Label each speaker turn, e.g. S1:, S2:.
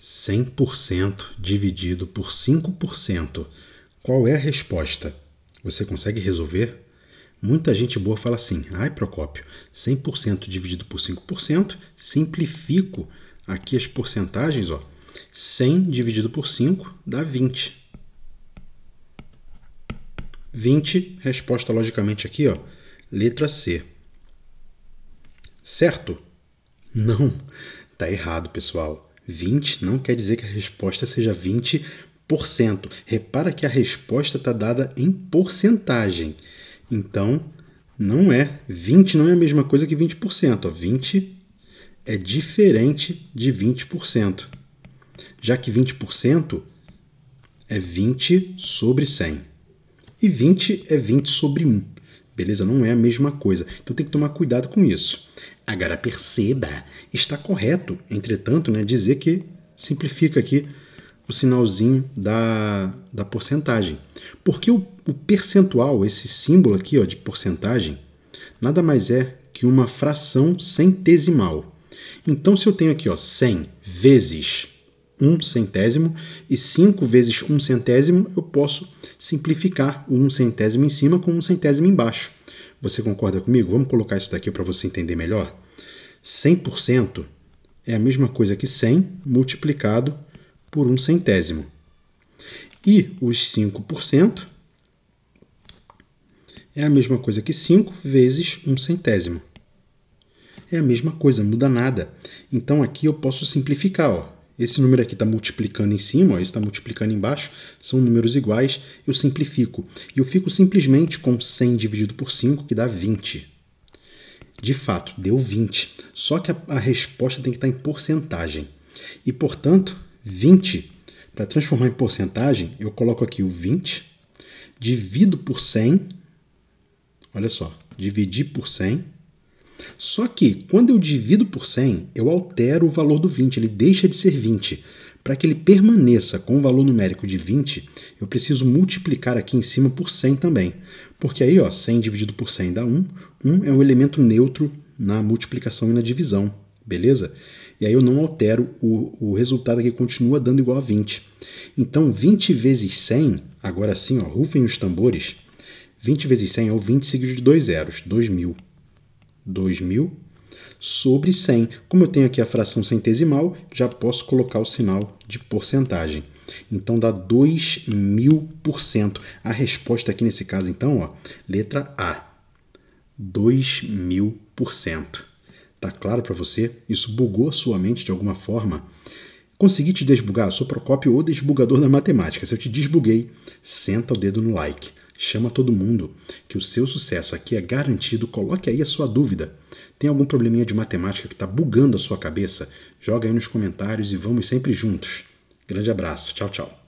S1: 100% dividido por 5%. Qual é a resposta? Você consegue resolver? Muita gente boa fala assim: ai, Procópio, 100% dividido por 5%, simplifico aqui as porcentagens, ó. 100 dividido por 5 dá 20. 20, resposta logicamente aqui, ó, letra C. Certo? Não, tá errado, pessoal. 20 não quer dizer que a resposta seja 20%. Repara que a resposta está dada em porcentagem. Então, não é. 20 não é a mesma coisa que 20%. 20 é diferente de 20%. Já que 20% é 20 sobre 100. E 20 é 20 sobre 1 beleza? Não é a mesma coisa. Então tem que tomar cuidado com isso. Agora perceba, está correto, entretanto, né, dizer que simplifica aqui o sinalzinho da, da porcentagem. Porque o, o percentual, esse símbolo aqui ó, de porcentagem, nada mais é que uma fração centesimal. Então, se eu tenho aqui ó, 100 vezes 1 um centésimo e 5 vezes 1 um centésimo, eu posso simplificar o 1 um centésimo em cima com 1 centésimo embaixo. Você concorda comigo? Vamos colocar isso daqui para você entender melhor. 100% é a mesma coisa que 100 multiplicado por um centésimo. E os 5% é a mesma coisa que 5 vezes um centésimo. É a mesma coisa, muda nada. Então aqui eu posso simplificar. Ó. Esse número aqui está multiplicando em cima, ó, está multiplicando embaixo, são números iguais, eu simplifico. E eu fico simplesmente com 100 dividido por 5, que dá 20. De fato, deu 20. Só que a, a resposta tem que estar tá em porcentagem. E, portanto, 20, para transformar em porcentagem, eu coloco aqui o 20, divido por 100, olha só, dividir por 100, só que, quando eu divido por 100, eu altero o valor do 20, ele deixa de ser 20. Para que ele permaneça com o valor numérico de 20, eu preciso multiplicar aqui em cima por 100 também. Porque aí, ó, 100 dividido por 100 dá 1. 1 é um elemento neutro na multiplicação e na divisão, beleza? E aí eu não altero o, o resultado que continua dando igual a 20. Então, 20 vezes 100, agora sim, ó, rufem os tambores, 20 vezes 100 é o 20 seguido de dois zeros, 2.000. 2.000 sobre 100. Como eu tenho aqui a fração centesimal, já posso colocar o sinal de porcentagem. Então dá 2.000%. A resposta aqui nesse caso, então, ó, letra A. 2.000%. Tá claro para você? Isso bugou a sua mente de alguma forma? Consegui te desbugar? Eu sou Procópio, ou desbugador da matemática. Se eu te desbuguei, senta o dedo no like. Chama todo mundo, que o seu sucesso aqui é garantido. Coloque aí a sua dúvida. Tem algum probleminha de matemática que está bugando a sua cabeça? Joga aí nos comentários e vamos sempre juntos. Grande abraço. Tchau, tchau.